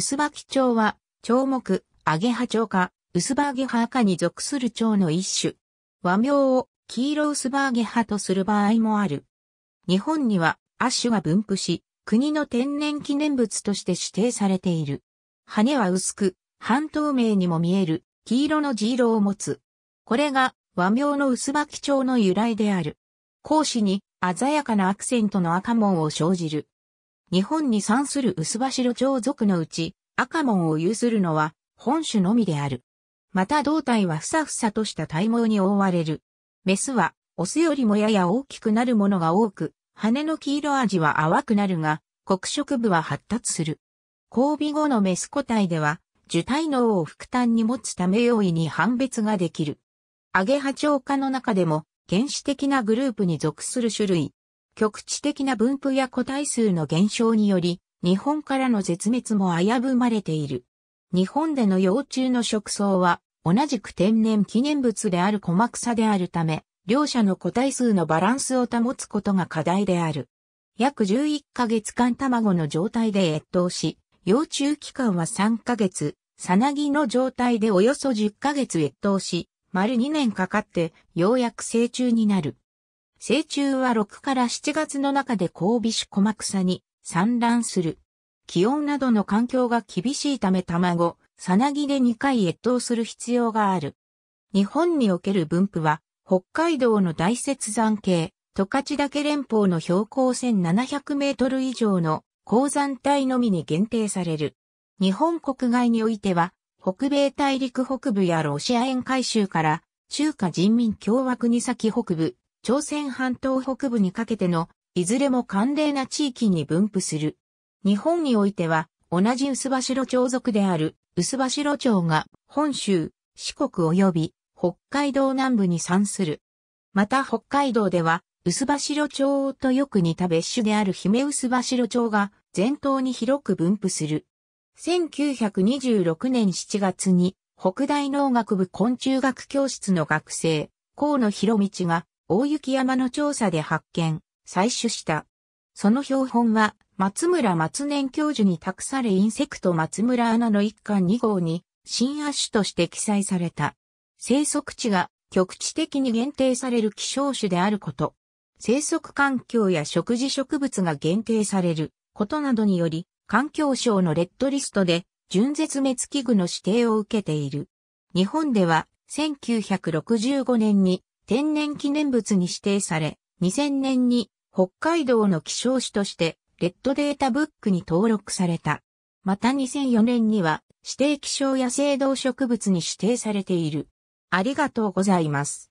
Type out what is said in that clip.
薄葉木町は、蝶木、アゲハ蝶か、薄葉アゲハかに属する蝶の一種。和名を、黄色薄葉ゲハとする場合もある。日本には、亜種が分布し、国の天然記念物として指定されている。羽は薄く、半透明にも見える、黄色の地色を持つ。これが、和名の薄葉木町の由来である。講師に、鮮やかなアクセントの赤門を生じる。日本に産する薄柱蝶族のうち、赤門を有するのは本種のみである。また胴体はふさふさとした体毛に覆われる。メスは、オスよりもやや大きくなるものが多く、羽の黄色味は淡くなるが、黒色部は発達する。交尾後のメス個体では、受体脳を副端に持つため容易に判別ができる。アゲハチョウ科の中でも、原始的なグループに属する種類。局地的な分布や個体数の減少により、日本からの絶滅も危ぶまれている。日本での幼虫の食草は、同じく天然記念物である小マであるため、両者の個体数のバランスを保つことが課題である。約11ヶ月間卵の状態で越冬し、幼虫期間は3ヶ月、さなぎの状態でおよそ10ヶ月越冬し、丸2年かかって、ようやく成虫になる。成虫は6から7月の中で交尾種小マ草に産卵する。気温などの環境が厳しいため卵、さなぎで2回越冬する必要がある。日本における分布は、北海道の大雪山系、十勝岳連峰の標高1700メートル以上の高山帯のみに限定される。日本国外においては、北米大陸北部やロシア沿海州から中華人民共和国先北部、朝鮮半島北部にかけての、いずれも寒冷な地域に分布する。日本においては、同じ薄柱白町族である、薄柱白町が、本州、四国及び、北海道南部に産する。また北海道では、薄柱白町とよく似た別種である姫薄柱白町が、全島に広く分布する。1926年7月に、北大農学部昆虫学教室の学生、河野博道が、大雪山の調査で発見、採取した。その標本は、松村松年教授に託されインセクト松村アナの一巻二号に、新亜種として記載された。生息地が局地的に限定される希少種であること。生息環境や食事植物が限定されることなどにより、環境省のレッドリストで純絶滅危惧の指定を受けている。日本では1965年に天然記念物に指定され、2000年に北海道の希少種としてレッドデータブックに登録された。また2004年には指定希少野生動植物に指定されている。ありがとうございます。